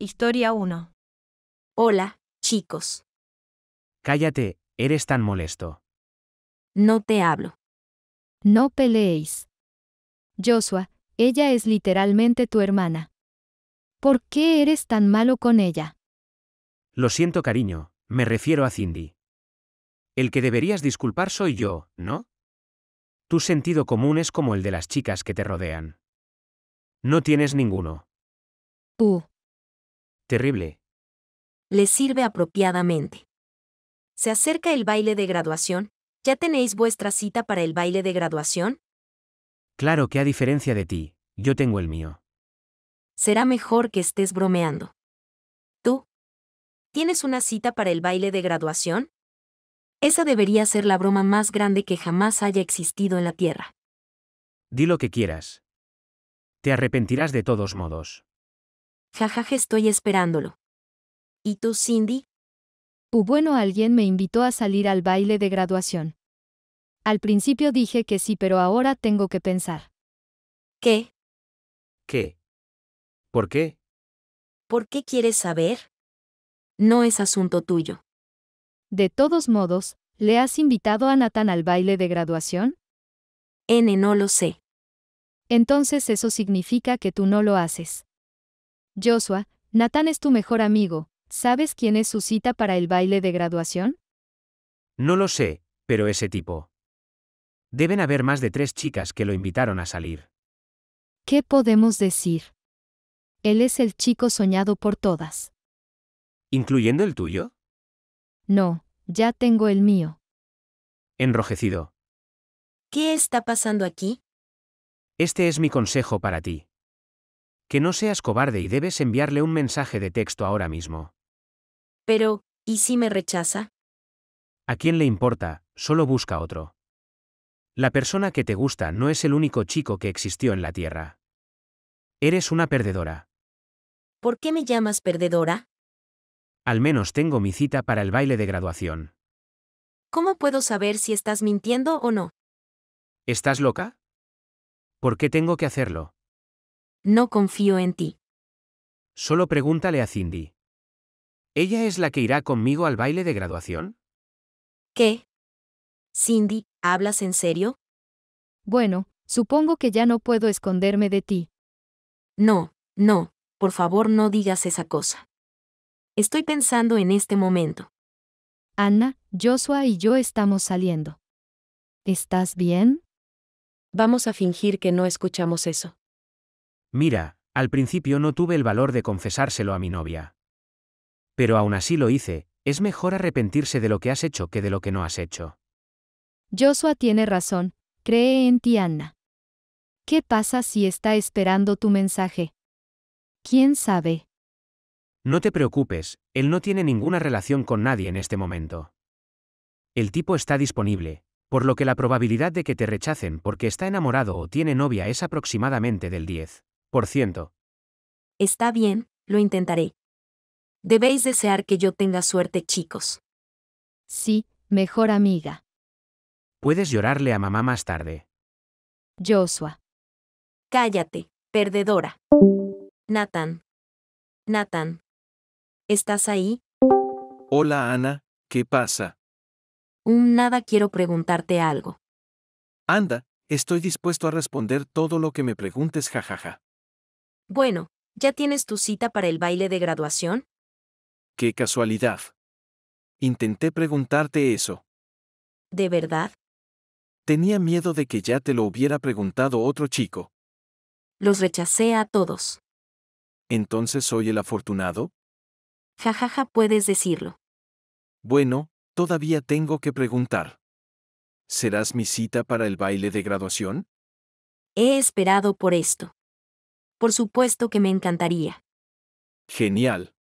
Historia 1. Hola, chicos. Cállate, eres tan molesto. No te hablo. No peleéis. Joshua, ella es literalmente tu hermana. ¿Por qué eres tan malo con ella? Lo siento, cariño, me refiero a Cindy. El que deberías disculpar soy yo, ¿no? Tu sentido común es como el de las chicas que te rodean. No tienes ninguno. Tú. Terrible. Le sirve apropiadamente. Se acerca el baile de graduación. ¿Ya tenéis vuestra cita para el baile de graduación? Claro que a diferencia de ti, yo tengo el mío. Será mejor que estés bromeando. ¿Tú? ¿Tienes una cita para el baile de graduación? Esa debería ser la broma más grande que jamás haya existido en la Tierra. Di lo que quieras. Te arrepentirás de todos modos. Jajaja, estoy esperándolo. ¿Y tú, Cindy? Uh, bueno, alguien me invitó a salir al baile de graduación. Al principio dije que sí, pero ahora tengo que pensar. ¿Qué? ¿Qué? ¿Por qué? ¿Por qué quieres saber? No es asunto tuyo. De todos modos, ¿le has invitado a Nathan al baile de graduación? N no lo sé. Entonces eso significa que tú no lo haces. Joshua, Natán es tu mejor amigo, ¿sabes quién es su cita para el baile de graduación? No lo sé, pero ese tipo. Deben haber más de tres chicas que lo invitaron a salir. ¿Qué podemos decir? Él es el chico soñado por todas. ¿Incluyendo el tuyo? No, ya tengo el mío. Enrojecido. ¿Qué está pasando aquí? Este es mi consejo para ti que no seas cobarde y debes enviarle un mensaje de texto ahora mismo. Pero, ¿y si me rechaza? ¿A quién le importa? Solo busca otro. La persona que te gusta no es el único chico que existió en la Tierra. Eres una perdedora. ¿Por qué me llamas perdedora? Al menos tengo mi cita para el baile de graduación. ¿Cómo puedo saber si estás mintiendo o no? ¿Estás loca? ¿Por qué tengo que hacerlo? No confío en ti. Solo pregúntale a Cindy. ¿Ella es la que irá conmigo al baile de graduación? ¿Qué? Cindy, ¿hablas en serio? Bueno, supongo que ya no puedo esconderme de ti. No, no, por favor no digas esa cosa. Estoy pensando en este momento. Ana, Joshua y yo estamos saliendo. ¿Estás bien? Vamos a fingir que no escuchamos eso. Mira, al principio no tuve el valor de confesárselo a mi novia. Pero aún así lo hice, es mejor arrepentirse de lo que has hecho que de lo que no has hecho. Joshua tiene razón, cree en ti Anna. ¿Qué pasa si está esperando tu mensaje? ¿Quién sabe? No te preocupes, él no tiene ninguna relación con nadie en este momento. El tipo está disponible, por lo que la probabilidad de que te rechacen porque está enamorado o tiene novia es aproximadamente del 10. Por ciento. Está bien, lo intentaré. Debéis desear que yo tenga suerte, chicos. Sí, mejor amiga. Puedes llorarle a mamá más tarde. Joshua. Cállate, perdedora. Nathan. Nathan. ¿Estás ahí? Hola Ana, ¿qué pasa? Un nada quiero preguntarte algo. Anda, estoy dispuesto a responder todo lo que me preguntes, jajaja. Bueno, ¿ya tienes tu cita para el baile de graduación? ¡Qué casualidad! Intenté preguntarte eso. ¿De verdad? Tenía miedo de que ya te lo hubiera preguntado otro chico. Los rechacé a todos. ¿Entonces soy el afortunado? Jajaja, ja, ja, puedes decirlo. Bueno, todavía tengo que preguntar. ¿Serás mi cita para el baile de graduación? He esperado por esto. Por supuesto que me encantaría. Genial.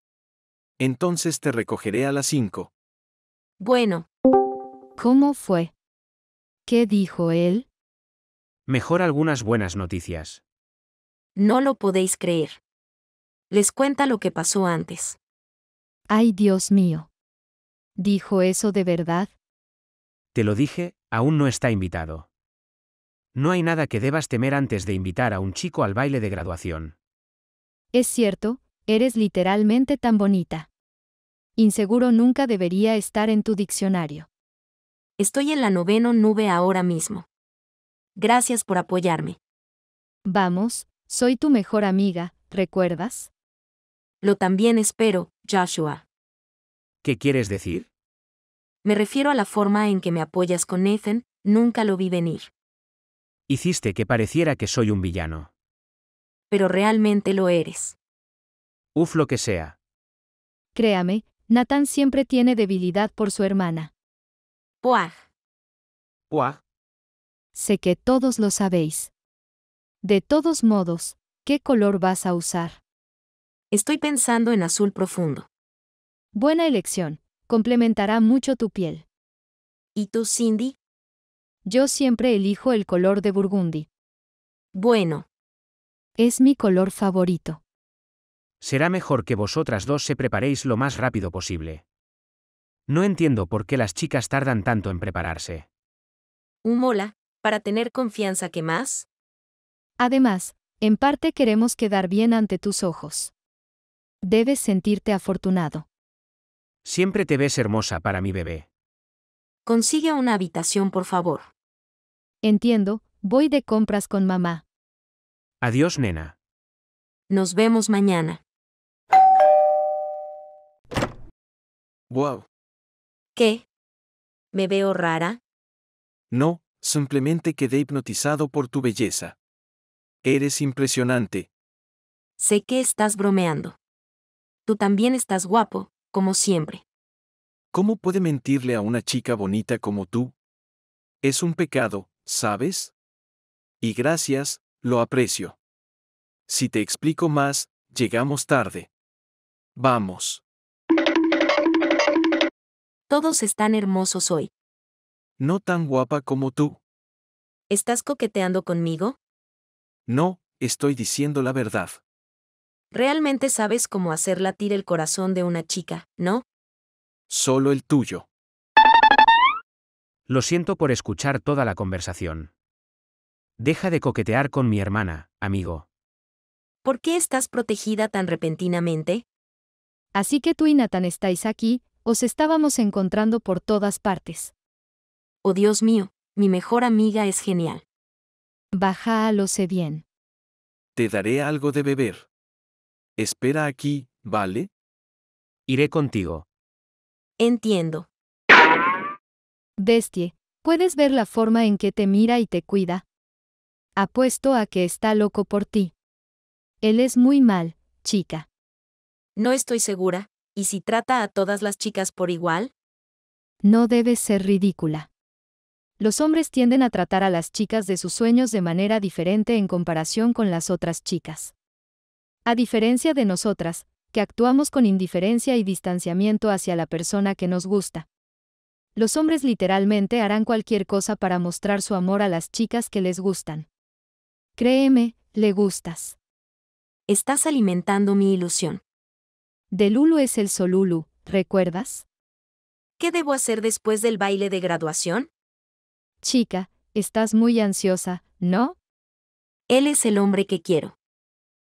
Entonces te recogeré a las 5. Bueno. ¿Cómo fue? ¿Qué dijo él? Mejor algunas buenas noticias. No lo podéis creer. Les cuenta lo que pasó antes. Ay Dios mío. ¿Dijo eso de verdad? Te lo dije, aún no está invitado. No hay nada que debas temer antes de invitar a un chico al baile de graduación. Es cierto, eres literalmente tan bonita. Inseguro nunca debería estar en tu diccionario. Estoy en la noveno nube ahora mismo. Gracias por apoyarme. Vamos, soy tu mejor amiga, ¿recuerdas? Lo también espero, Joshua. ¿Qué quieres decir? Me refiero a la forma en que me apoyas con Nathan, nunca lo vi venir. Hiciste que pareciera que soy un villano. Pero realmente lo eres. Uf lo que sea. Créame, Nathan siempre tiene debilidad por su hermana. Puaj. Puaj. Sé que todos lo sabéis. De todos modos, ¿qué color vas a usar? Estoy pensando en azul profundo. Buena elección, complementará mucho tu piel. ¿Y tú, Cindy? Yo siempre elijo el color de burgundi. Bueno. Es mi color favorito. Será mejor que vosotras dos se preparéis lo más rápido posible. No entiendo por qué las chicas tardan tanto en prepararse. mola, para tener confianza que más. Además, en parte queremos quedar bien ante tus ojos. Debes sentirte afortunado. Siempre te ves hermosa para mi bebé. Consigue una habitación, por favor. Entiendo, voy de compras con mamá. Adiós, nena. Nos vemos mañana. Wow. ¿Qué? ¿Me veo rara? No, simplemente quedé hipnotizado por tu belleza. Eres impresionante. Sé que estás bromeando. Tú también estás guapo, como siempre. ¿Cómo puede mentirle a una chica bonita como tú? Es un pecado, ¿sabes? Y gracias, lo aprecio. Si te explico más, llegamos tarde. Vamos. Todos están hermosos hoy. No tan guapa como tú. ¿Estás coqueteando conmigo? No, estoy diciendo la verdad. Realmente sabes cómo hacer latir el corazón de una chica, ¿no? Solo el tuyo. Lo siento por escuchar toda la conversación. Deja de coquetear con mi hermana, amigo. ¿Por qué estás protegida tan repentinamente? Así que tú y Nathan estáis aquí, os estábamos encontrando por todas partes. Oh Dios mío, mi mejor amiga es genial. Baja lo sé bien. Te daré algo de beber. Espera aquí, ¿vale? Iré contigo. Entiendo. Bestie, ¿puedes ver la forma en que te mira y te cuida? Apuesto a que está loco por ti. Él es muy mal, chica. No estoy segura, ¿y si trata a todas las chicas por igual? No debes ser ridícula. Los hombres tienden a tratar a las chicas de sus sueños de manera diferente en comparación con las otras chicas. A diferencia de nosotras, que actuamos con indiferencia y distanciamiento hacia la persona que nos gusta, los hombres literalmente harán cualquier cosa para mostrar su amor a las chicas que les gustan. Créeme, le gustas. Estás alimentando mi ilusión. De Lulu es el Solulu, ¿recuerdas? ¿Qué debo hacer después del baile de graduación? Chica, estás muy ansiosa, ¿no? Él es el hombre que quiero.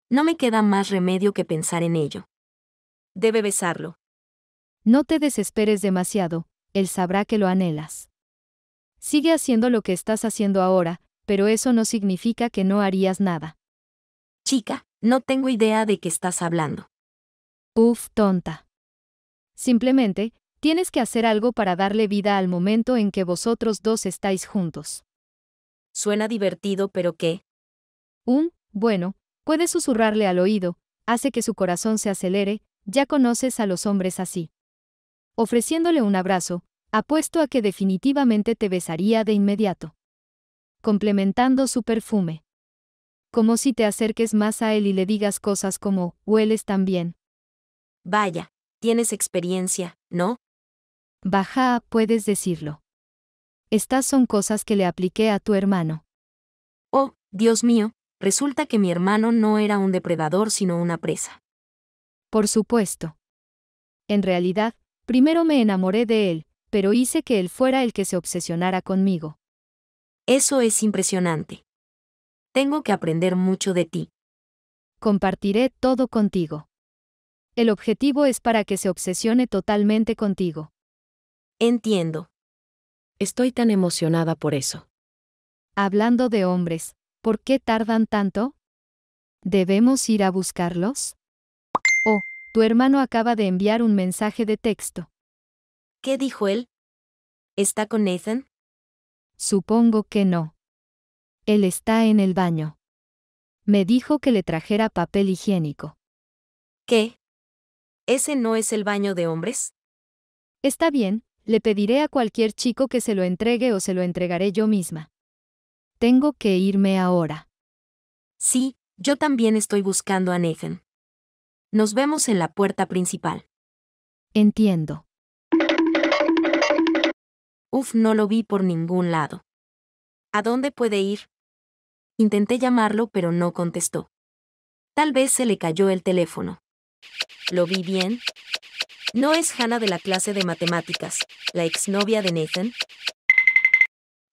No me queda más remedio que pensar en ello. Debe besarlo. No te desesperes demasiado, él sabrá que lo anhelas. Sigue haciendo lo que estás haciendo ahora, pero eso no significa que no harías nada. Chica, no tengo idea de qué estás hablando. Uf, tonta. Simplemente, tienes que hacer algo para darle vida al momento en que vosotros dos estáis juntos. Suena divertido, pero ¿qué? Un, bueno, puedes susurrarle al oído, hace que su corazón se acelere, ya conoces a los hombres así. Ofreciéndole un abrazo, apuesto a que definitivamente te besaría de inmediato. Complementando su perfume. Como si te acerques más a él y le digas cosas como, hueles tan bien. Vaya, tienes experiencia, ¿no? Baja, puedes decirlo. Estas son cosas que le apliqué a tu hermano. Oh, Dios mío, resulta que mi hermano no era un depredador sino una presa. Por supuesto. En realidad, Primero me enamoré de él, pero hice que él fuera el que se obsesionara conmigo. Eso es impresionante. Tengo que aprender mucho de ti. Compartiré todo contigo. El objetivo es para que se obsesione totalmente contigo. Entiendo. Estoy tan emocionada por eso. Hablando de hombres, ¿por qué tardan tanto? ¿Debemos ir a buscarlos? Tu hermano acaba de enviar un mensaje de texto. ¿Qué dijo él? ¿Está con Nathan? Supongo que no. Él está en el baño. Me dijo que le trajera papel higiénico. ¿Qué? ¿Ese no es el baño de hombres? Está bien, le pediré a cualquier chico que se lo entregue o se lo entregaré yo misma. Tengo que irme ahora. Sí, yo también estoy buscando a Nathan. Nos vemos en la puerta principal. Entiendo. Uf, no lo vi por ningún lado. ¿A dónde puede ir? Intenté llamarlo, pero no contestó. Tal vez se le cayó el teléfono. ¿Lo vi bien? ¿No es Hannah de la clase de matemáticas, la exnovia de Nathan?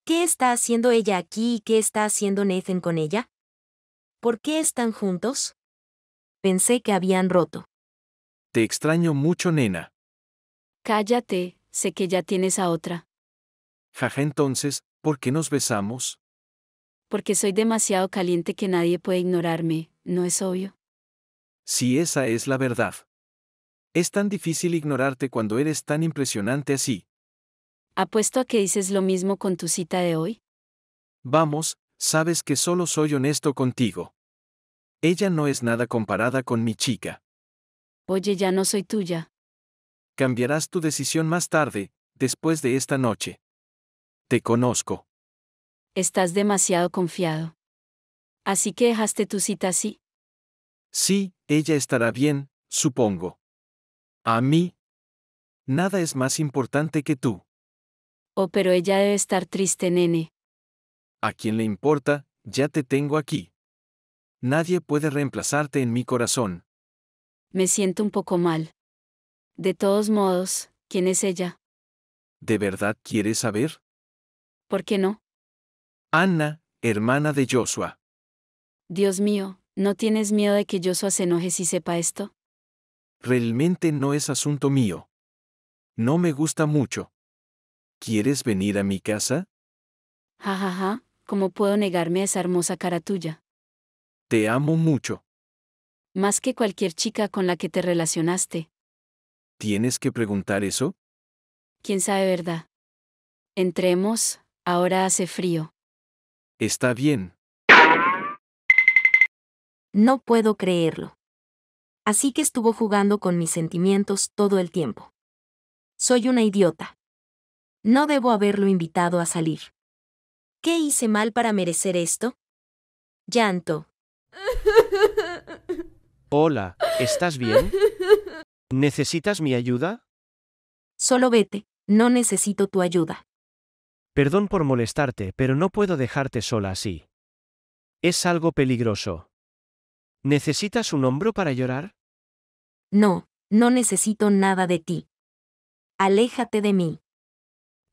¿Qué está haciendo ella aquí y qué está haciendo Nathan con ella? ¿Por qué están juntos? Pensé que habían roto. Te extraño mucho, nena. Cállate, sé que ya tienes a otra. Jaja, entonces, ¿por qué nos besamos? Porque soy demasiado caliente que nadie puede ignorarme, ¿no es obvio? Si esa es la verdad. Es tan difícil ignorarte cuando eres tan impresionante así. Apuesto a que dices lo mismo con tu cita de hoy. Vamos, sabes que solo soy honesto contigo. Ella no es nada comparada con mi chica. Oye, ya no soy tuya. Cambiarás tu decisión más tarde, después de esta noche. Te conozco. Estás demasiado confiado. Así que dejaste tu cita así. Sí, ella estará bien, supongo. A mí. Nada es más importante que tú. Oh, pero ella debe estar triste, nene. ¿A quién le importa? Ya te tengo aquí nadie puede reemplazarte en mi corazón. Me siento un poco mal. De todos modos, ¿quién es ella? ¿De verdad quieres saber? ¿Por qué no? Anna, hermana de Joshua. Dios mío, ¿no tienes miedo de que Joshua se enoje si sepa esto? Realmente no es asunto mío. No me gusta mucho. ¿Quieres venir a mi casa? Ja, ja, ja, ¿cómo puedo negarme a esa hermosa cara tuya? Te amo mucho. Más que cualquier chica con la que te relacionaste. ¿Tienes que preguntar eso? ¿Quién sabe verdad? Entremos, ahora hace frío. Está bien. No puedo creerlo. Así que estuvo jugando con mis sentimientos todo el tiempo. Soy una idiota. No debo haberlo invitado a salir. ¿Qué hice mal para merecer esto? Llanto, Hola, ¿estás bien? ¿Necesitas mi ayuda? Solo vete, no necesito tu ayuda. Perdón por molestarte, pero no puedo dejarte sola así. Es algo peligroso. ¿Necesitas un hombro para llorar? No, no necesito nada de ti. Aléjate de mí.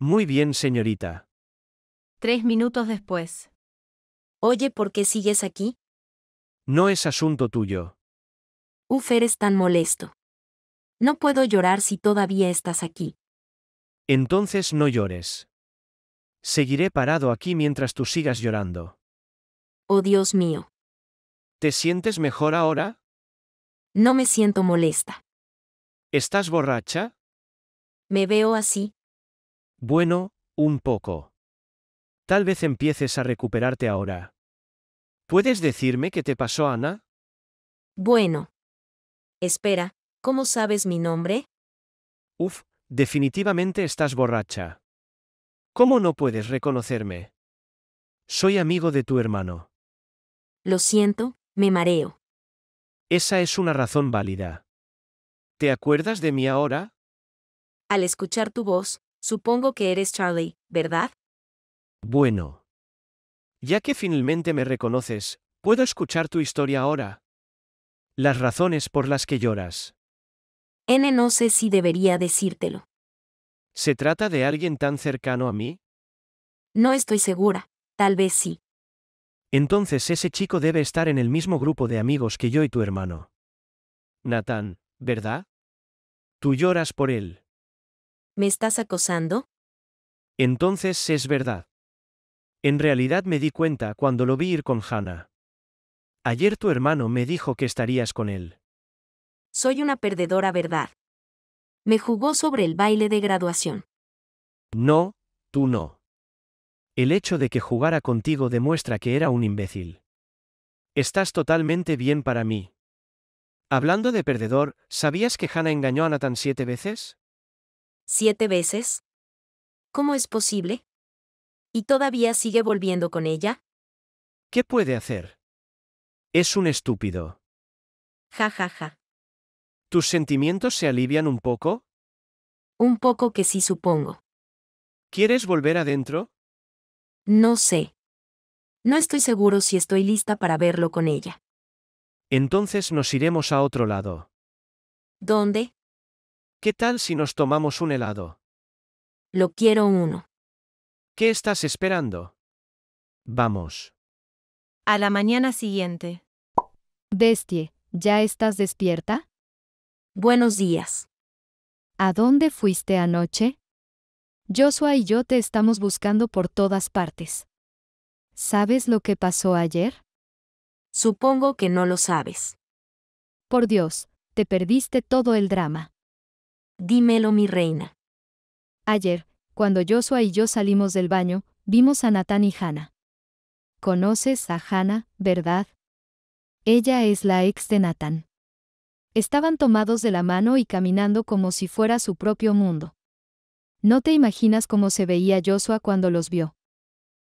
Muy bien, señorita. Tres minutos después. Oye, ¿por qué sigues aquí? No es asunto tuyo. Uf, eres tan molesto. No puedo llorar si todavía estás aquí. Entonces no llores. Seguiré parado aquí mientras tú sigas llorando. Oh Dios mío. ¿Te sientes mejor ahora? No me siento molesta. ¿Estás borracha? Me veo así. Bueno, un poco. Tal vez empieces a recuperarte ahora. ¿Puedes decirme qué te pasó, Ana? Bueno. Espera, ¿cómo sabes mi nombre? Uf, definitivamente estás borracha. ¿Cómo no puedes reconocerme? Soy amigo de tu hermano. Lo siento, me mareo. Esa es una razón válida. ¿Te acuerdas de mí ahora? Al escuchar tu voz, supongo que eres Charlie, ¿verdad? Bueno. Ya que finalmente me reconoces, puedo escuchar tu historia ahora. Las razones por las que lloras. N no sé si debería decírtelo. ¿Se trata de alguien tan cercano a mí? No estoy segura, tal vez sí. Entonces ese chico debe estar en el mismo grupo de amigos que yo y tu hermano. Natán, ¿verdad? Tú lloras por él. ¿Me estás acosando? Entonces es verdad. En realidad me di cuenta cuando lo vi ir con Hannah. Ayer tu hermano me dijo que estarías con él. Soy una perdedora, ¿verdad? Me jugó sobre el baile de graduación. No, tú no. El hecho de que jugara contigo demuestra que era un imbécil. Estás totalmente bien para mí. Hablando de perdedor, ¿sabías que Hannah engañó a Nathan siete veces? ¿Siete veces? ¿Cómo es posible? ¿Y todavía sigue volviendo con ella? ¿Qué puede hacer? Es un estúpido. Ja, ja, ja. ¿Tus sentimientos se alivian un poco? Un poco que sí supongo. ¿Quieres volver adentro? No sé. No estoy seguro si estoy lista para verlo con ella. Entonces nos iremos a otro lado. ¿Dónde? ¿Qué tal si nos tomamos un helado? Lo quiero uno. ¿Qué estás esperando? Vamos. A la mañana siguiente. Bestie, ¿ya estás despierta? Buenos días. ¿A dónde fuiste anoche? Joshua y yo te estamos buscando por todas partes. ¿Sabes lo que pasó ayer? Supongo que no lo sabes. Por Dios, te perdiste todo el drama. Dímelo, mi reina. Ayer, cuando Joshua y yo salimos del baño, vimos a Natán y Hannah. ¿Conoces a Hannah, verdad? Ella es la ex de Natán. Estaban tomados de la mano y caminando como si fuera su propio mundo. No te imaginas cómo se veía Joshua cuando los vio.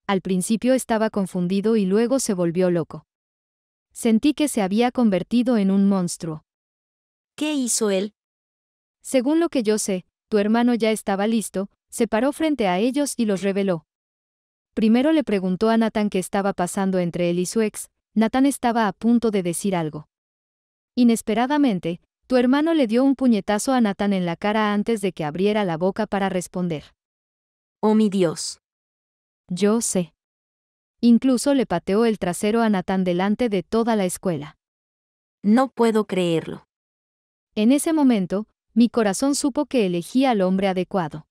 Al principio estaba confundido y luego se volvió loco. Sentí que se había convertido en un monstruo. ¿Qué hizo él? Según lo que yo sé, tu hermano ya estaba listo, se paró frente a ellos y los reveló. Primero le preguntó a Nathan qué estaba pasando entre él y su ex, Nathan estaba a punto de decir algo. Inesperadamente, tu hermano le dio un puñetazo a Nathan en la cara antes de que abriera la boca para responder. Oh mi Dios. Yo sé. Incluso le pateó el trasero a Nathan delante de toda la escuela. No puedo creerlo. En ese momento, mi corazón supo que elegía al hombre adecuado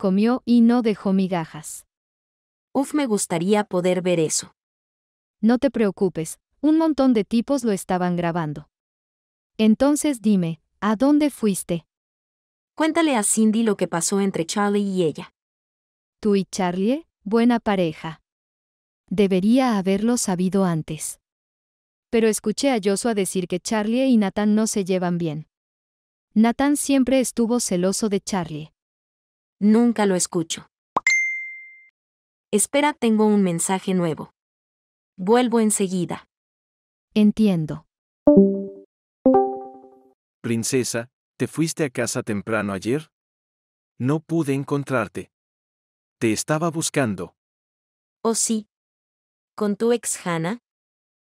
comió y no dejó migajas. Uf, me gustaría poder ver eso. No te preocupes, un montón de tipos lo estaban grabando. Entonces dime, ¿a dónde fuiste? Cuéntale a Cindy lo que pasó entre Charlie y ella. Tú y Charlie, buena pareja. Debería haberlo sabido antes. Pero escuché a Joshua decir que Charlie y Nathan no se llevan bien. Nathan siempre estuvo celoso de Charlie. Nunca lo escucho. Espera, tengo un mensaje nuevo. Vuelvo enseguida. Entiendo. Princesa, ¿te fuiste a casa temprano ayer? No pude encontrarte. Te estaba buscando. Oh sí. ¿Con tu ex Hannah?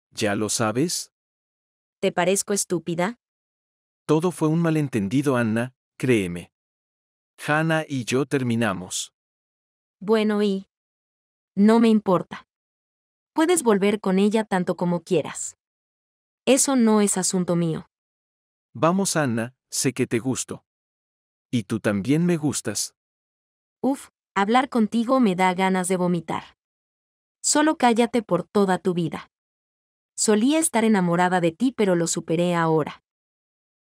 ¿Ya lo sabes? ¿Te parezco estúpida? Todo fue un malentendido, Anna, créeme. Hannah y yo terminamos. Bueno, y... No me importa. Puedes volver con ella tanto como quieras. Eso no es asunto mío. Vamos, Ana, sé que te gusto. Y tú también me gustas. Uf, hablar contigo me da ganas de vomitar. Solo cállate por toda tu vida. Solía estar enamorada de ti, pero lo superé ahora.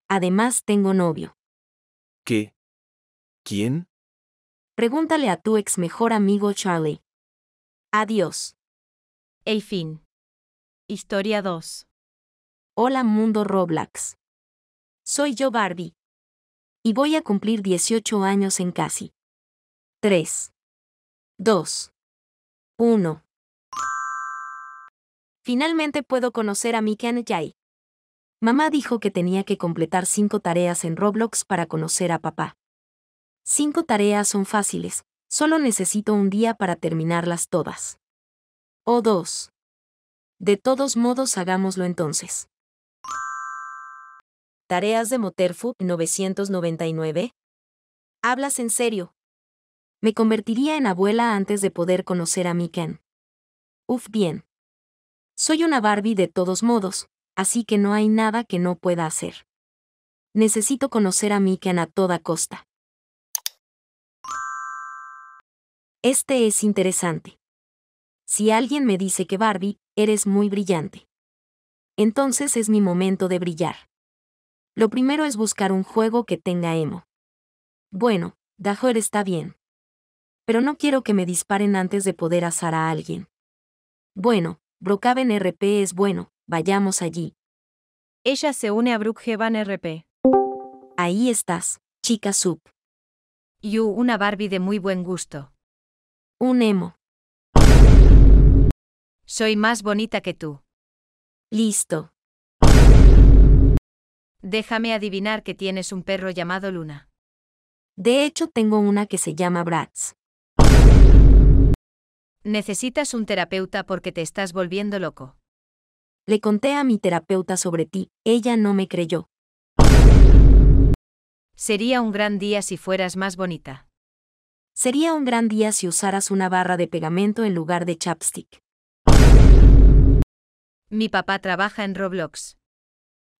Además, tengo novio. ¿Qué? ¿Quién? Pregúntale a tu ex mejor amigo Charlie. Adiós. El fin. Historia 2. Hola mundo Roblox. Soy yo Barbie. Y voy a cumplir 18 años en casi. 3. 2. 1. Finalmente puedo conocer a Mikan Jai. Mamá dijo que tenía que completar 5 tareas en Roblox para conocer a papá. Cinco tareas son fáciles, solo necesito un día para terminarlas todas. O dos. De todos modos, hagámoslo entonces. Tareas de Moterfu 999. Hablas en serio. Me convertiría en abuela antes de poder conocer a Miken. Uf, bien. Soy una Barbie de todos modos, así que no hay nada que no pueda hacer. Necesito conocer a Miken a toda costa. Este es interesante. Si alguien me dice que Barbie, eres muy brillante. Entonces es mi momento de brillar. Lo primero es buscar un juego que tenga emo. Bueno, Dahor está bien. Pero no quiero que me disparen antes de poder asar a alguien. Bueno, Brookhaven RP es bueno, vayamos allí. Ella se une a Brookhaven RP. Ahí estás, chica sup. Yu, una Barbie de muy buen gusto. Un emo. Soy más bonita que tú. Listo. Déjame adivinar que tienes un perro llamado Luna. De hecho, tengo una que se llama Bratz. Necesitas un terapeuta porque te estás volviendo loco. Le conté a mi terapeuta sobre ti, ella no me creyó. Sería un gran día si fueras más bonita. Sería un gran día si usaras una barra de pegamento en lugar de chapstick. Mi papá trabaja en Roblox.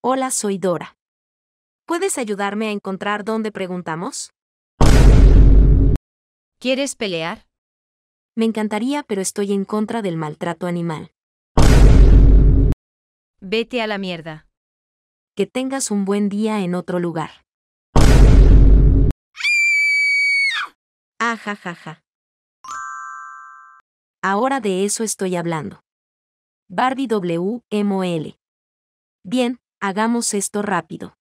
Hola, soy Dora. ¿Puedes ayudarme a encontrar dónde preguntamos? ¿Quieres pelear? Me encantaría, pero estoy en contra del maltrato animal. Vete a la mierda. Que tengas un buen día en otro lugar. jajaja. Ahora de eso estoy hablando. Barbie L. Bien, hagamos esto rápido.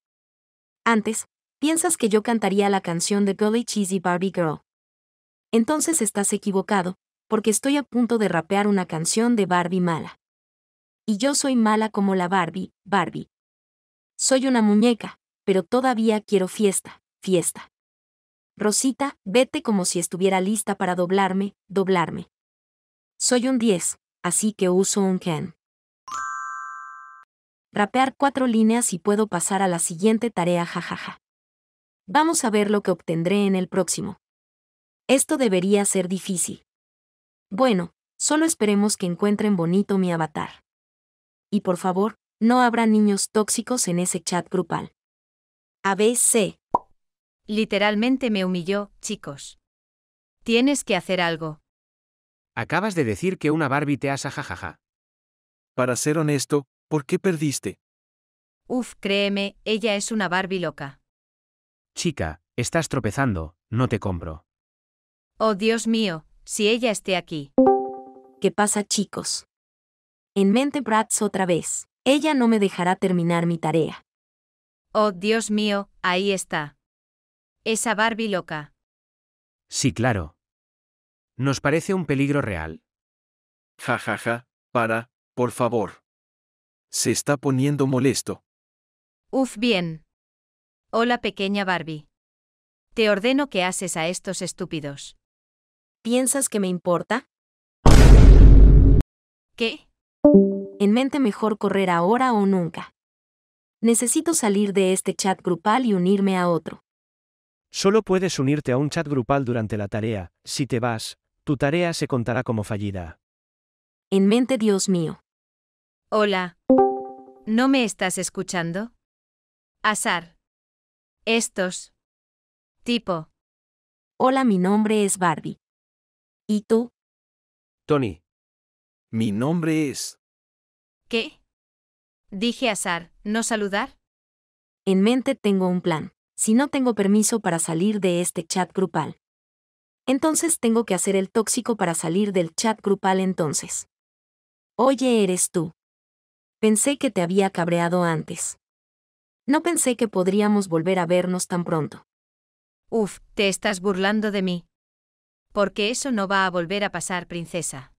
Antes, piensas que yo cantaría la canción de Golly Cheesy Barbie Girl. Entonces estás equivocado, porque estoy a punto de rapear una canción de Barbie mala. Y yo soy mala como la Barbie, Barbie. Soy una muñeca, pero todavía quiero fiesta, fiesta. Rosita, vete como si estuviera lista para doblarme, doblarme. Soy un 10, así que uso un can. Rapear cuatro líneas y puedo pasar a la siguiente tarea jajaja. Vamos a ver lo que obtendré en el próximo. Esto debería ser difícil. Bueno, solo esperemos que encuentren bonito mi avatar. Y por favor, no habrá niños tóxicos en ese chat grupal. ABC. Literalmente me humilló, chicos. Tienes que hacer algo. Acabas de decir que una Barbie te asa jajaja. Para ser honesto, ¿por qué perdiste? Uf, créeme, ella es una Barbie loca. Chica, estás tropezando, no te compro. Oh Dios mío, si ella esté aquí. ¿Qué pasa, chicos? En mente Bratz otra vez. Ella no me dejará terminar mi tarea. Oh Dios mío, ahí está. Esa Barbie loca. Sí, claro. ¿Nos parece un peligro real? Ja, ja, ja, para, por favor. Se está poniendo molesto. Uf, bien. Hola, pequeña Barbie. Te ordeno que haces a estos estúpidos. ¿Piensas que me importa? ¿Qué? En mente mejor correr ahora o nunca. Necesito salir de este chat grupal y unirme a otro. Solo puedes unirte a un chat grupal durante la tarea, si te vas, tu tarea se contará como fallida. En mente, Dios mío. Hola. ¿No me estás escuchando? Azar. Estos. Tipo. Hola, mi nombre es Barbie. ¿Y tú? Tony. Mi nombre es. ¿Qué? Dije azar, ¿no saludar? En mente tengo un plan si no tengo permiso para salir de este chat grupal. Entonces tengo que hacer el tóxico para salir del chat grupal entonces. Oye, eres tú. Pensé que te había cabreado antes. No pensé que podríamos volver a vernos tan pronto. Uf, te estás burlando de mí. Porque eso no va a volver a pasar, princesa.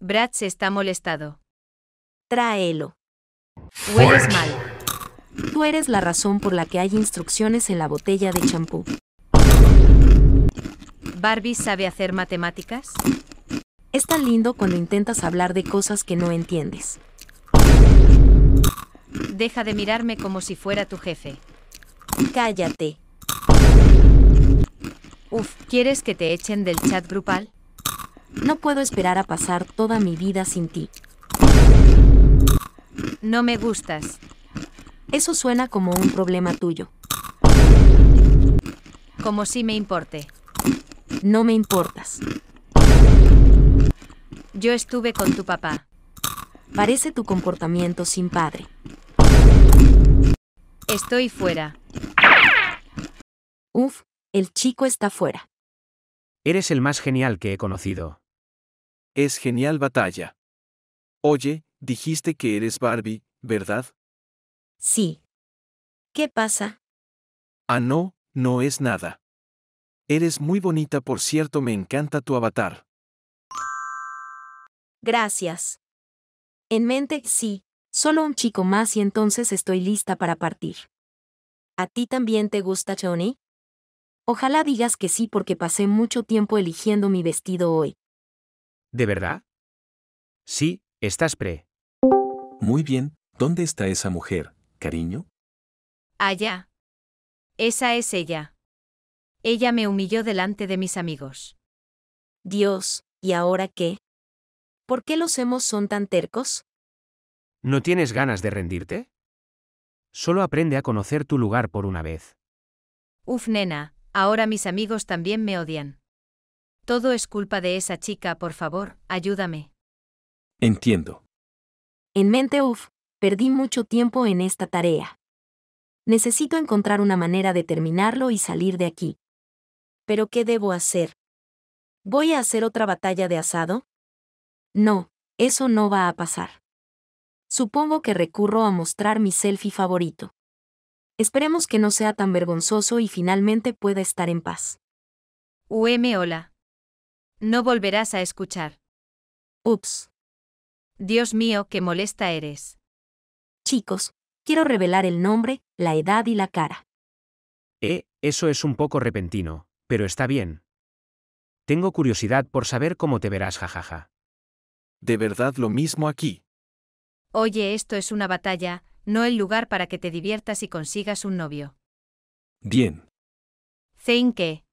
Brad se está molestado. Tráelo. Hueles mal. Tú eres la razón por la que hay instrucciones en la botella de champú. ¿Barbie sabe hacer matemáticas? Es tan lindo cuando intentas hablar de cosas que no entiendes. Deja de mirarme como si fuera tu jefe. Cállate. Uf, ¿quieres que te echen del chat grupal? No puedo esperar a pasar toda mi vida sin ti. No me gustas. Eso suena como un problema tuyo. Como si me importe. No me importas. Yo estuve con tu papá. Parece tu comportamiento sin padre. Estoy fuera. Uf, el chico está fuera. Eres el más genial que he conocido. Es genial batalla. Oye, dijiste que eres Barbie, ¿verdad? Sí. ¿Qué pasa? Ah, no, no es nada. Eres muy bonita, por cierto, me encanta tu avatar. Gracias. En mente, sí, solo un chico más y entonces estoy lista para partir. ¿A ti también te gusta, Johnny? Ojalá digas que sí porque pasé mucho tiempo eligiendo mi vestido hoy. ¿De verdad? Sí, estás pre. Muy bien, ¿dónde está esa mujer? ¿Cariño? Allá. Esa es ella. Ella me humilló delante de mis amigos. Dios, ¿y ahora qué? ¿Por qué los hemos son tan tercos? ¿No tienes ganas de rendirte? Solo aprende a conocer tu lugar por una vez. Uf, nena, ahora mis amigos también me odian. Todo es culpa de esa chica, por favor, ayúdame. Entiendo. En mente, uf, perdí mucho tiempo en esta tarea. Necesito encontrar una manera de terminarlo y salir de aquí. ¿Pero qué debo hacer? ¿Voy a hacer otra batalla de asado? No, eso no va a pasar. Supongo que recurro a mostrar mi selfie favorito. Esperemos que no sea tan vergonzoso y finalmente pueda estar en paz. UM hola. No volverás a escuchar. Ups. Dios mío, qué molesta eres. Chicos, quiero revelar el nombre, la edad y la cara. Eh, eso es un poco repentino, pero está bien. Tengo curiosidad por saber cómo te verás, jajaja. De verdad lo mismo aquí. Oye, esto es una batalla, no el lugar para que te diviertas y consigas un novio. Bien. qué?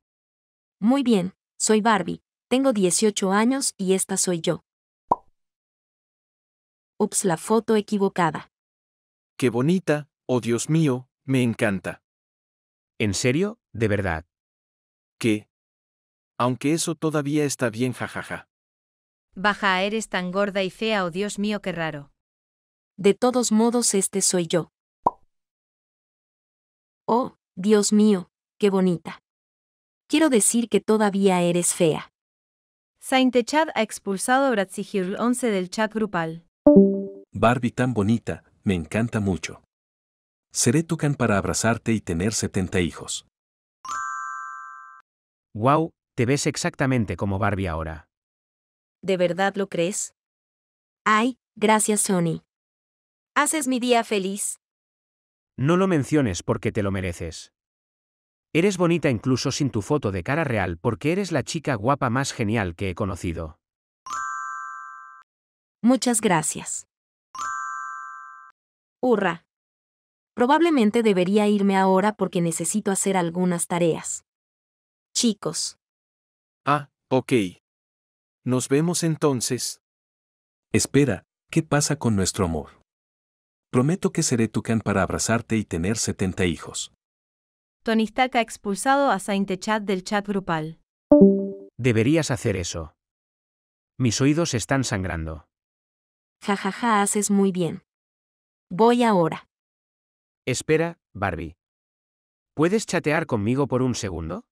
Muy bien, soy Barbie, tengo 18 años y esta soy yo. Ups, la foto equivocada qué bonita, oh Dios mío, me encanta. ¿En serio? ¿De verdad? ¿Qué? Aunque eso todavía está bien, jajaja. Baja, eres tan gorda y fea, oh Dios mío, qué raro. De todos modos, este soy yo. Oh, Dios mío, qué bonita. Quiero decir que todavía eres fea. Chad ha expulsado a Bratzigirl 11 del chat grupal. Barbie tan bonita, me encanta mucho. Seré tu can para abrazarte y tener 70 hijos. Wow, te ves exactamente como Barbie ahora. ¿De verdad lo crees? Ay, gracias Sony. Haces mi día feliz. No lo menciones porque te lo mereces. Eres bonita incluso sin tu foto de cara real porque eres la chica guapa más genial que he conocido. Muchas gracias. Hurra. Probablemente debería irme ahora porque necesito hacer algunas tareas. Chicos. Ah, ok. Nos vemos entonces. Espera, ¿qué pasa con nuestro amor? Prometo que seré tu can para abrazarte y tener 70 hijos. ha expulsado a Chat del chat grupal. Deberías hacer eso. Mis oídos están sangrando. Ja ja ja, haces muy bien. Voy ahora. Espera, Barbie. ¿Puedes chatear conmigo por un segundo?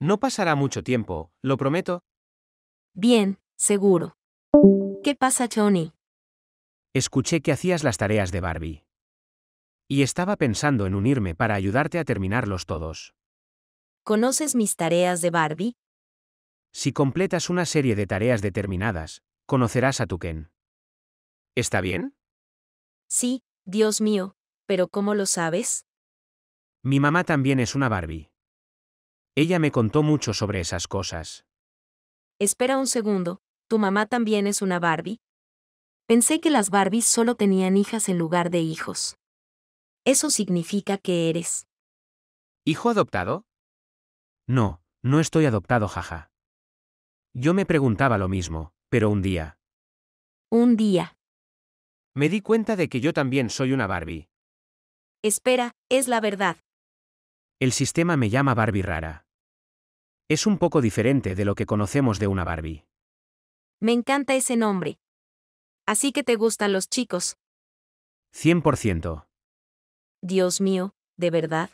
No pasará mucho tiempo, lo prometo. Bien, seguro. ¿Qué pasa, Johnny? Escuché que hacías las tareas de Barbie. Y estaba pensando en unirme para ayudarte a terminarlos todos. ¿Conoces mis tareas de Barbie? Si completas una serie de tareas determinadas, conocerás a tu ¿Está bien? Sí, Dios mío, pero ¿cómo lo sabes? Mi mamá también es una Barbie. Ella me contó mucho sobre esas cosas. Espera un segundo, ¿tu mamá también es una Barbie? Pensé que las Barbies solo tenían hijas en lugar de hijos. Eso significa que eres. ¿Hijo adoptado? No, no estoy adoptado, jaja. Yo me preguntaba lo mismo, pero un día. Un día. Me di cuenta de que yo también soy una Barbie. Espera, es la verdad. El sistema me llama Barbie rara. Es un poco diferente de lo que conocemos de una Barbie. Me encanta ese nombre. Así que te gustan los chicos. 100%. Dios mío, ¿de verdad?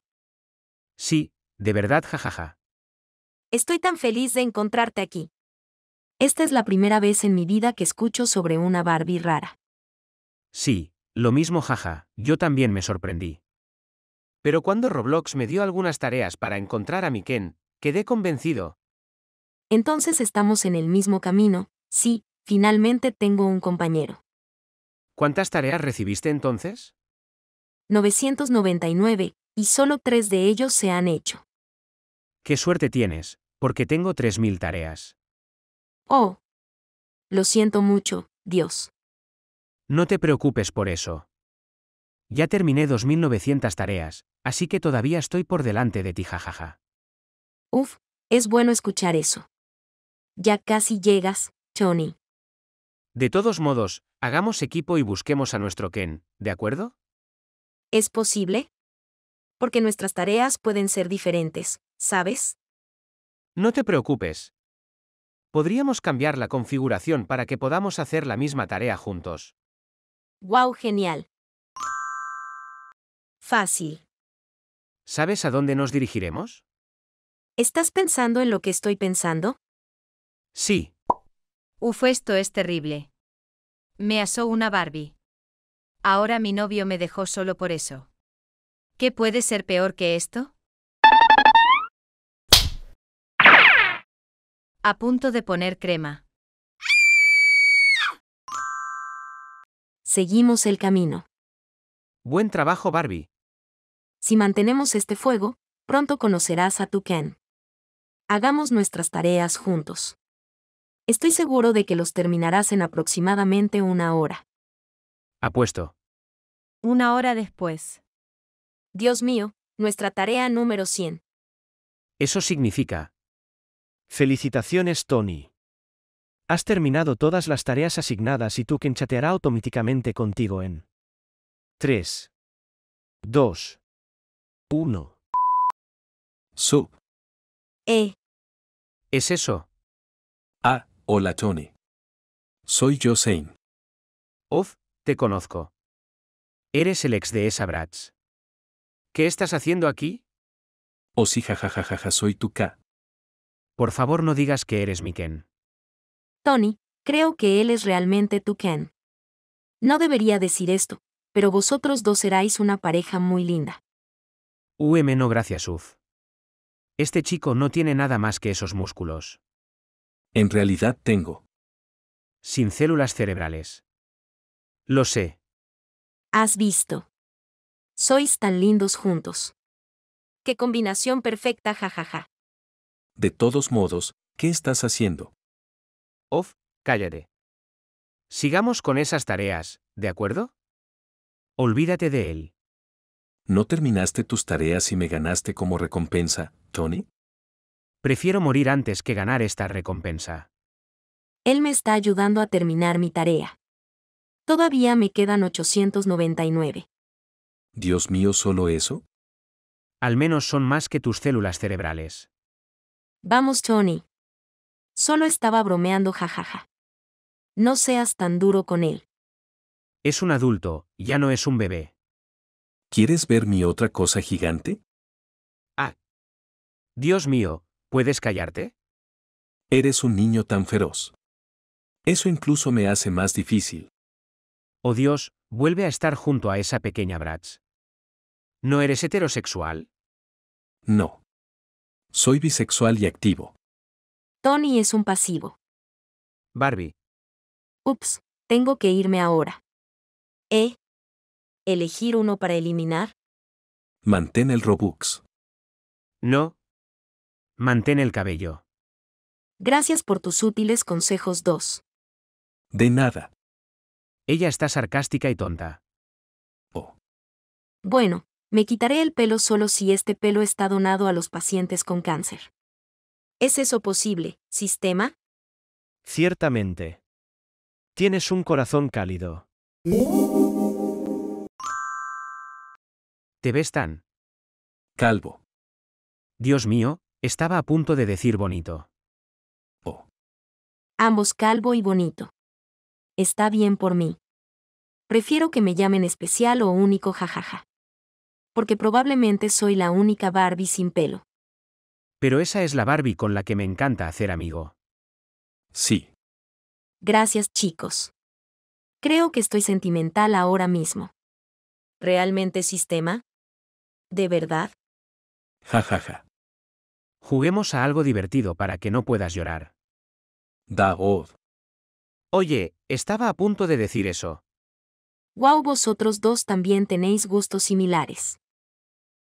Sí, de verdad, jajaja. Estoy tan feliz de encontrarte aquí. Esta es la primera vez en mi vida que escucho sobre una Barbie rara. Sí, lo mismo jaja, yo también me sorprendí. Pero cuando Roblox me dio algunas tareas para encontrar a mi quedé convencido. Entonces estamos en el mismo camino, sí, finalmente tengo un compañero. ¿Cuántas tareas recibiste entonces? 999, y solo tres de ellos se han hecho. Qué suerte tienes, porque tengo 3.000 tareas. Oh. Lo siento mucho, Dios. No te preocupes por eso. Ya terminé 2.900 tareas, así que todavía estoy por delante de ti, jajaja. Uf, es bueno escuchar eso. Ya casi llegas, Tony. De todos modos, hagamos equipo y busquemos a nuestro Ken, ¿de acuerdo? ¿Es posible? Porque nuestras tareas pueden ser diferentes, ¿sabes? No te preocupes. Podríamos cambiar la configuración para que podamos hacer la misma tarea juntos. ¡Wow, genial! Fácil. ¿Sabes a dónde nos dirigiremos? ¿Estás pensando en lo que estoy pensando? Sí. Uf, esto es terrible. Me asó una Barbie. Ahora mi novio me dejó solo por eso. ¿Qué puede ser peor que esto? A punto de poner crema. seguimos el camino. Buen trabajo, Barbie. Si mantenemos este fuego, pronto conocerás a tu Ken. Hagamos nuestras tareas juntos. Estoy seguro de que los terminarás en aproximadamente una hora. Apuesto. Una hora después. Dios mío, nuestra tarea número 100. Eso significa. Felicitaciones, Tony. Has terminado todas las tareas asignadas y tu chateará automáticamente contigo en 3, 2, 1. Sub. E. ¿Es eso? Ah, hola Tony. Soy yo Zane. Of, te conozco. Eres el ex de esa Bratz. ¿Qué estás haciendo aquí? Oh sí jajajajaja soy tu K. Por favor no digas que eres mi Tony, creo que él es realmente tu Ken. No debería decir esto, pero vosotros dos seráis una pareja muy linda. UM no gracias Uf. Este chico no tiene nada más que esos músculos. En realidad tengo. Sin células cerebrales. Lo sé. Has visto. Sois tan lindos juntos. Qué combinación perfecta, jajaja. De todos modos, ¿qué estás haciendo? Of, cállate. Sigamos con esas tareas, ¿de acuerdo? Olvídate de él. ¿No terminaste tus tareas y me ganaste como recompensa, Tony? Prefiero morir antes que ganar esta recompensa. Él me está ayudando a terminar mi tarea. Todavía me quedan 899. Dios mío, ¿solo eso? Al menos son más que tus células cerebrales. Vamos, Tony. Solo estaba bromeando jajaja. No seas tan duro con él. Es un adulto, ya no es un bebé. ¿Quieres ver mi otra cosa gigante? Ah. Dios mío, ¿puedes callarte? Eres un niño tan feroz. Eso incluso me hace más difícil. Oh Dios, vuelve a estar junto a esa pequeña Bratz. ¿No eres heterosexual? No. Soy bisexual y activo. Tony es un pasivo. Barbie. Ups, tengo que irme ahora. ¿Eh? ¿Elegir uno para eliminar? Mantén el Robux. No. Mantén el cabello. Gracias por tus útiles consejos 2. De nada. Ella está sarcástica y tonta. Oh. Bueno, me quitaré el pelo solo si este pelo está donado a los pacientes con cáncer. ¿Es eso posible, sistema? Ciertamente. Tienes un corazón cálido. Te ves tan calvo. Dios mío, estaba a punto de decir bonito. Oh. Ambos calvo y bonito. Está bien por mí. Prefiero que me llamen especial o único jajaja. Porque probablemente soy la única Barbie sin pelo. Pero esa es la Barbie con la que me encanta hacer amigo. Sí. Gracias, chicos. Creo que estoy sentimental ahora mismo. ¿Realmente sistema? ¿De verdad? Ja, ja, ja. Juguemos a algo divertido para que no puedas llorar. god. Oye, estaba a punto de decir eso. Wow, vosotros dos también tenéis gustos similares.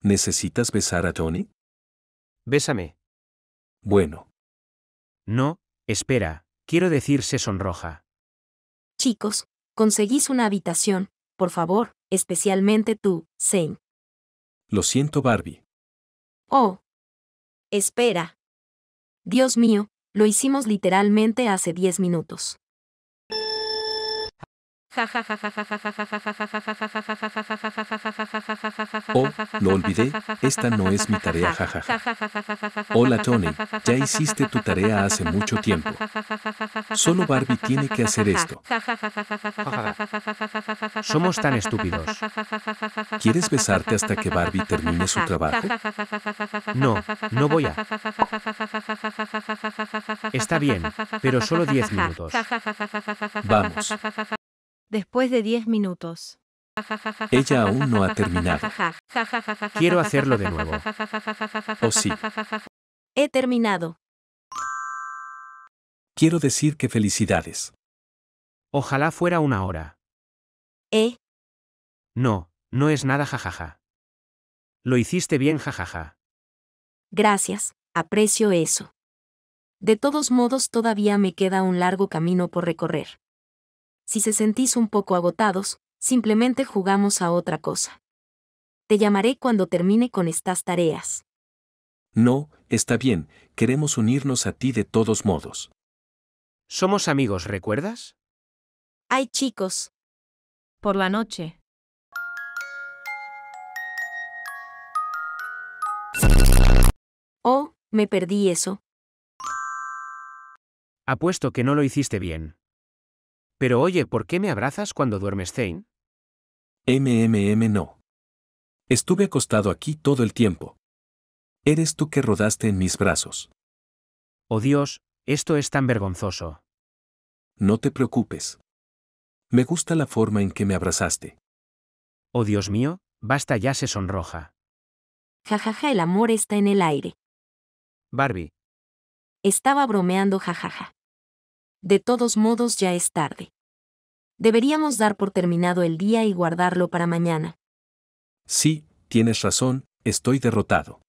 ¿Necesitas besar a Tony? Bésame. Bueno. No, espera, quiero decir se sonroja. Chicos, conseguís una habitación, por favor, especialmente tú, Zane. Lo siento, Barbie. Oh. Espera. Dios mío, lo hicimos literalmente hace diez minutos. Oh, lo olvidé, esta no es mi tarea, Hola Tony, ya hiciste tu tarea hace mucho tiempo. Solo Barbie tiene que hacer esto. Somos tan estúpidos. ¿Quieres besarte hasta que Barbie termine su trabajo? No, no voy a. Está bien, pero solo 10 minutos. Vamos después de 10 minutos. Ella aún no ha terminado. Quiero hacerlo de nuevo. sí? He terminado. Quiero decir que felicidades. Ojalá fuera una hora. ¿Eh? No, no es nada jajaja. Lo hiciste bien jajaja. Gracias, aprecio eso. De todos modos todavía me queda un largo camino por recorrer si se sentís un poco agotados, simplemente jugamos a otra cosa. Te llamaré cuando termine con estas tareas. No, está bien, queremos unirnos a ti de todos modos. Somos amigos, ¿recuerdas? Ay chicos. Por la noche. Oh, me perdí eso. Apuesto que no lo hiciste bien. Pero oye, ¿por qué me abrazas cuando duermes, Zane? MMM no. Estuve acostado aquí todo el tiempo. Eres tú que rodaste en mis brazos. Oh Dios, esto es tan vergonzoso. No te preocupes. Me gusta la forma en que me abrazaste. Oh Dios mío, basta ya se sonroja. Jajaja, ja, ja, el amor está en el aire. Barbie. Estaba bromeando, jajaja. Ja, de todos modos ya es tarde. Deberíamos dar por terminado el día y guardarlo para mañana. Sí, tienes razón, estoy derrotado.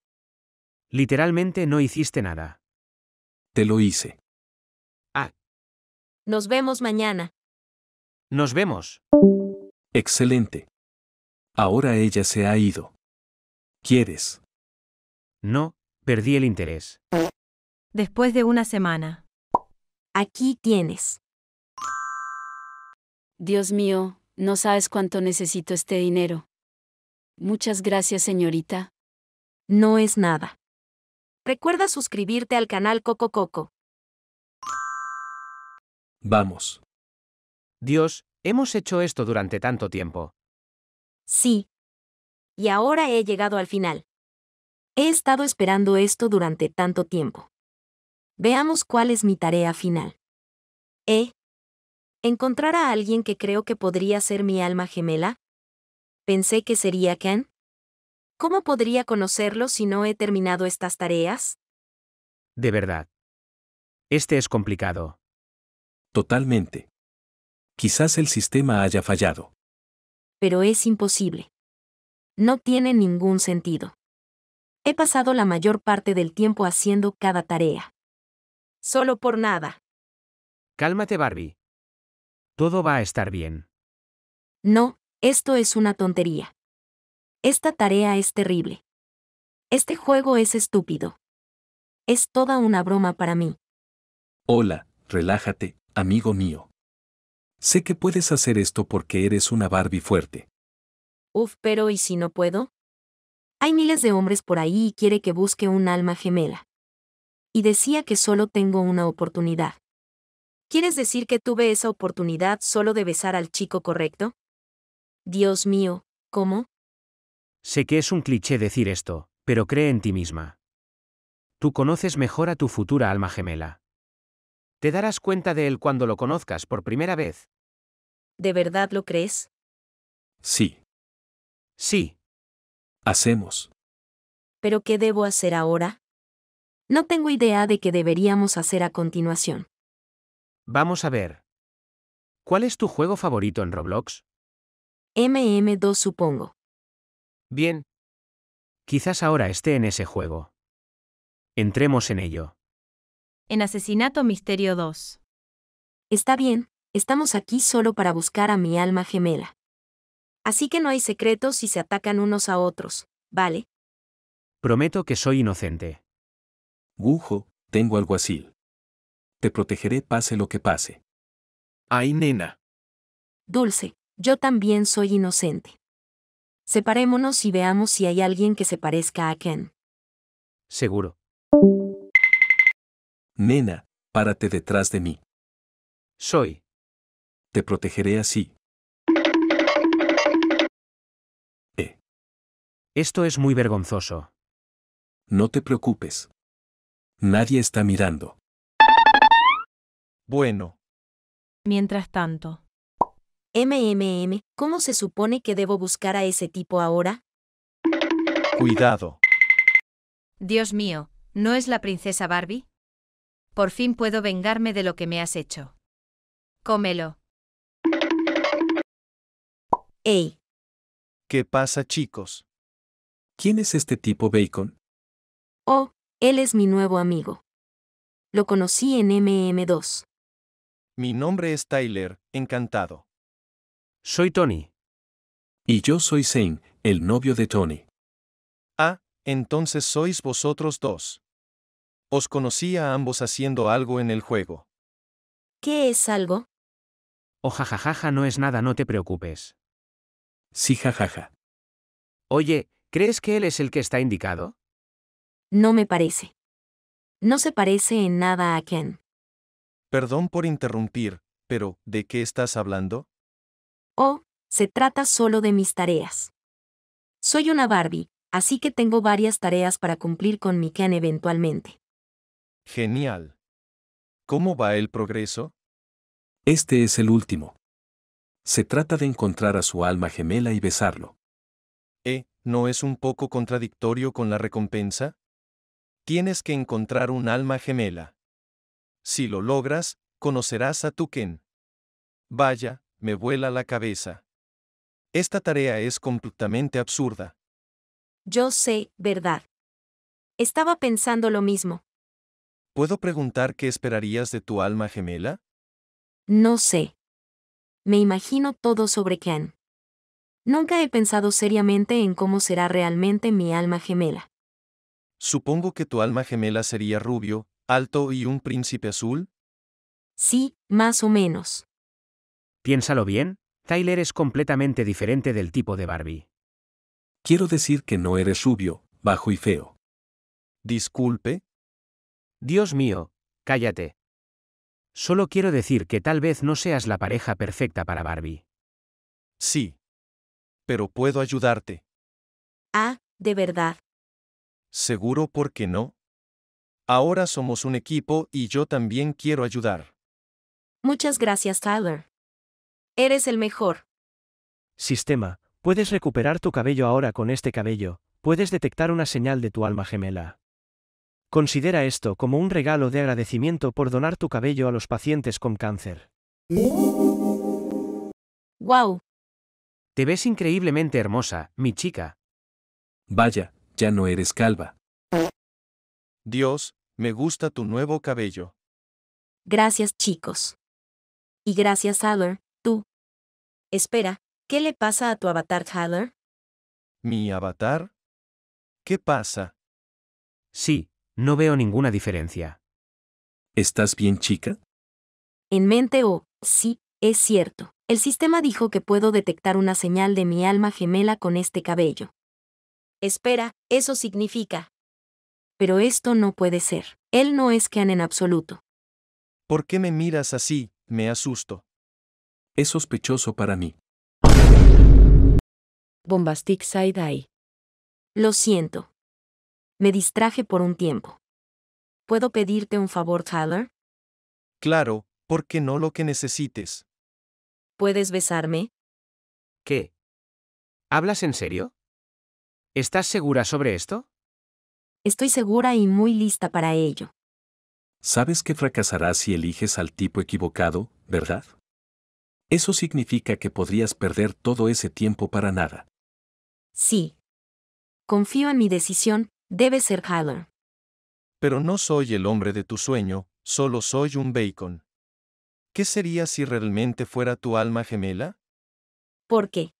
Literalmente no hiciste nada. Te lo hice. Ah. Nos vemos mañana. Nos vemos. Excelente. Ahora ella se ha ido. ¿Quieres? No, perdí el interés. Después de una semana. Aquí tienes. Dios mío, no sabes cuánto necesito este dinero. Muchas gracias, señorita. No es nada. Recuerda suscribirte al canal Coco Coco. Vamos. Dios, hemos hecho esto durante tanto tiempo. Sí. Y ahora he llegado al final. He estado esperando esto durante tanto tiempo. Veamos cuál es mi tarea final. E. Encontrar a alguien que creo que podría ser mi alma gemela. Pensé que sería Ken. ¿Cómo podría conocerlo si no he terminado estas tareas? De verdad. Este es complicado. Totalmente. Quizás el sistema haya fallado. Pero es imposible. No tiene ningún sentido. He pasado la mayor parte del tiempo haciendo cada tarea. Solo por nada. Cálmate, Barbie. Todo va a estar bien. No, esto es una tontería. Esta tarea es terrible. Este juego es estúpido. Es toda una broma para mí. Hola, relájate, amigo mío. Sé que puedes hacer esto porque eres una Barbie fuerte. Uf, pero ¿y si no puedo? Hay miles de hombres por ahí y quiere que busque un alma gemela y decía que solo tengo una oportunidad. ¿Quieres decir que tuve esa oportunidad solo de besar al chico correcto? Dios mío, ¿cómo? Sé que es un cliché decir esto, pero cree en ti misma. Tú conoces mejor a tu futura alma gemela. Te darás cuenta de él cuando lo conozcas por primera vez. ¿De verdad lo crees? Sí. Sí. Hacemos. ¿Pero qué debo hacer ahora? No tengo idea de qué deberíamos hacer a continuación. Vamos a ver. ¿Cuál es tu juego favorito en Roblox? MM2 supongo. Bien. Quizás ahora esté en ese juego. Entremos en ello. En Asesinato Misterio 2. Está bien, estamos aquí solo para buscar a mi alma gemela. Así que no hay secretos si se atacan unos a otros, ¿vale? Prometo que soy inocente. Gujo, tengo alguacil. Te protegeré pase lo que pase. Ay, nena. Dulce, yo también soy inocente. Separémonos y veamos si hay alguien que se parezca a Ken. Seguro. Nena, párate detrás de mí. Soy. Te protegeré así. Eh. Esto es muy vergonzoso. No te preocupes. Nadie está mirando. Bueno. Mientras tanto. MMM, ¿cómo se supone que debo buscar a ese tipo ahora? Cuidado. Dios mío, ¿no es la princesa Barbie? Por fin puedo vengarme de lo que me has hecho. Cómelo. Ey. ¿Qué pasa, chicos? ¿Quién es este tipo Bacon? Oh, él es mi nuevo amigo. Lo conocí en MM2. Mi nombre es Tyler, encantado. Soy Tony. Y yo soy Zane, el novio de Tony. Ah, entonces sois vosotros dos. Os conocí a ambos haciendo algo en el juego. ¿Qué es algo? Oh, jajajaja, no es nada, no te preocupes. Sí, jajaja. Oye, ¿crees que él es el que está indicado? No me parece. No se parece en nada a Ken. Perdón por interrumpir, pero ¿de qué estás hablando? Oh, se trata solo de mis tareas. Soy una Barbie, así que tengo varias tareas para cumplir con mi Ken eventualmente. Genial. ¿Cómo va el progreso? Este es el último. Se trata de encontrar a su alma gemela y besarlo. ¿Eh? ¿No es un poco contradictorio con la recompensa? tienes que encontrar un alma gemela. Si lo logras, conocerás a tu Ken. Vaya, me vuela la cabeza. Esta tarea es completamente absurda. Yo sé, ¿verdad? Estaba pensando lo mismo. ¿Puedo preguntar qué esperarías de tu alma gemela? No sé. Me imagino todo sobre Ken. Nunca he pensado seriamente en cómo será realmente mi alma gemela. Supongo que tu alma gemela sería rubio, alto y un príncipe azul. Sí, más o menos. Piénsalo bien, Tyler es completamente diferente del tipo de Barbie. Quiero decir que no eres rubio, bajo y feo. Disculpe. Dios mío, cállate. Solo quiero decir que tal vez no seas la pareja perfecta para Barbie. Sí. Pero puedo ayudarte. Ah, de verdad. ¿Seguro por qué no? Ahora somos un equipo y yo también quiero ayudar. Muchas gracias, Tyler. Eres el mejor. Sistema, puedes recuperar tu cabello ahora con este cabello, puedes detectar una señal de tu alma gemela. Considera esto como un regalo de agradecimiento por donar tu cabello a los pacientes con cáncer. ¡Wow! Te ves increíblemente hermosa, mi chica. Vaya, ya no eres calva. Dios, me gusta tu nuevo cabello. Gracias chicos. Y gracias Haller, tú. Espera, ¿qué le pasa a tu avatar Haller? ¿Mi avatar? ¿Qué pasa? Sí, no veo ninguna diferencia. ¿Estás bien chica? En mente o, oh, sí, es cierto. El sistema dijo que puedo detectar una señal de mi alma gemela con este cabello. Espera, eso significa. Pero esto no puede ser. Él no es Ken en absoluto. ¿Por qué me miras así? Me asusto. Es sospechoso para mí. Bombastic Side Eye. Lo siento. Me distraje por un tiempo. ¿Puedo pedirte un favor, Tyler? Claro, porque no lo que necesites. ¿Puedes besarme? ¿Qué? ¿Hablas en serio? ¿Estás segura sobre esto? Estoy segura y muy lista para ello. Sabes que fracasarás si eliges al tipo equivocado, ¿verdad? Eso significa que podrías perder todo ese tiempo para nada. Sí. Confío en mi decisión, debe ser Haller. Pero no soy el hombre de tu sueño, solo soy un bacon. ¿Qué sería si realmente fuera tu alma gemela? ¿Por qué?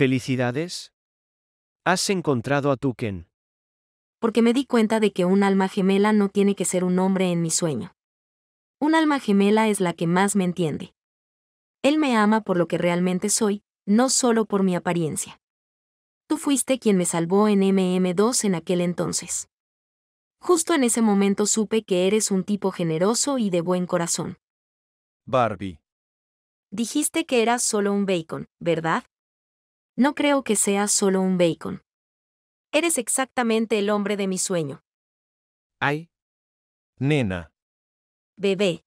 Felicidades. Has encontrado a tu Porque me di cuenta de que un alma gemela no tiene que ser un hombre en mi sueño. Un alma gemela es la que más me entiende. Él me ama por lo que realmente soy, no solo por mi apariencia. Tú fuiste quien me salvó en MM2 en aquel entonces. Justo en ese momento supe que eres un tipo generoso y de buen corazón. Barbie. Dijiste que eras solo un bacon, ¿verdad? No creo que seas solo un bacon. Eres exactamente el hombre de mi sueño. Ay. Nena. Bebé.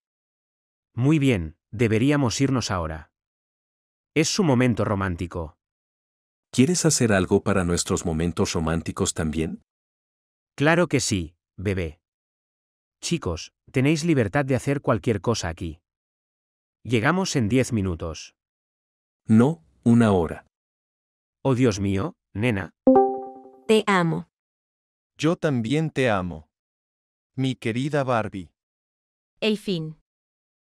Muy bien, deberíamos irnos ahora. Es su momento romántico. ¿Quieres hacer algo para nuestros momentos románticos también? Claro que sí, bebé. Chicos, tenéis libertad de hacer cualquier cosa aquí. Llegamos en diez minutos. No, una hora. Oh Dios mío, nena. Te amo. Yo también te amo. Mi querida Barbie. El fin.